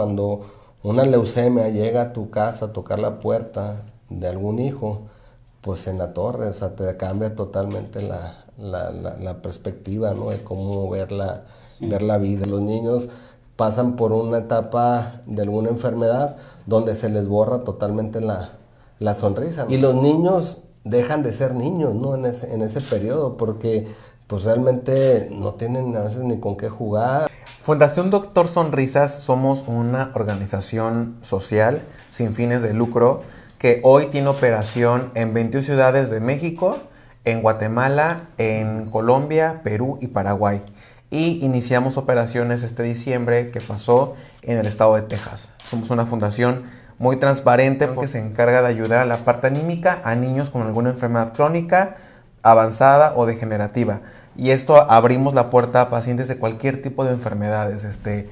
cuando una leucemia llega a tu casa a tocar la puerta de algún hijo, pues en la torre, o sea, te cambia totalmente la, perspectiva, De cómo ver la, ver la vida. Los niños pasan por una etapa de alguna enfermedad donde se les borra totalmente la, sonrisa. Y los niños dejan de ser niños, En ese, periodo, porque pues realmente no tienen a veces ni con qué jugar. Fundación Doctor Sonrisas somos una organización social sin fines de lucro que hoy tiene operación en 21 ciudades de México, en Guatemala, en Colombia, Perú y Paraguay. Y iniciamos operaciones este diciembre que pasó en el estado de Texas. Somos una fundación muy transparente que se encarga de ayudar a la parte anímica a niños con alguna enfermedad crónica, avanzada o degenerativa. Y esto abrimos la puerta a pacientes de cualquier tipo de enfermedades. Este,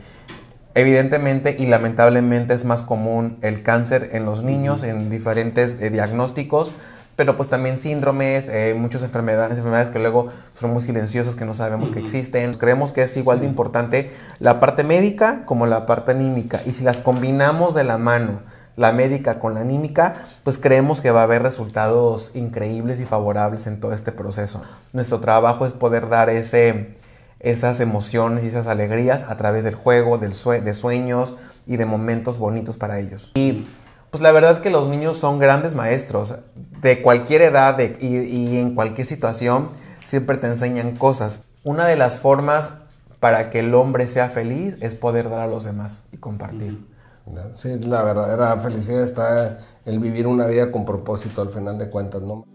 evidentemente y lamentablemente es más común el cáncer en los niños, en diferentes eh, diagnósticos, pero pues también síndromes, eh, muchas enfermedades, enfermedades que luego son muy silenciosas, que no sabemos que existen. Creemos que es igual de importante la parte médica como la parte anímica. Y si las combinamos de la mano, la médica con la anímica, pues creemos que va a haber resultados increíbles y favorables en todo este proceso. Nuestro trabajo es poder dar ese, esas emociones y esas alegrías a través del juego, del de sueños y de momentos bonitos para ellos. Y pues la verdad que los niños son grandes maestros, de cualquier edad y, en cualquier situación siempre te enseñan cosas. Una de las formas para que el hombre sea feliz es poder dar a los demás y compartir. Sí, la verdadera felicidad está el vivir una vida con propósito al final de cuentas, ¿no?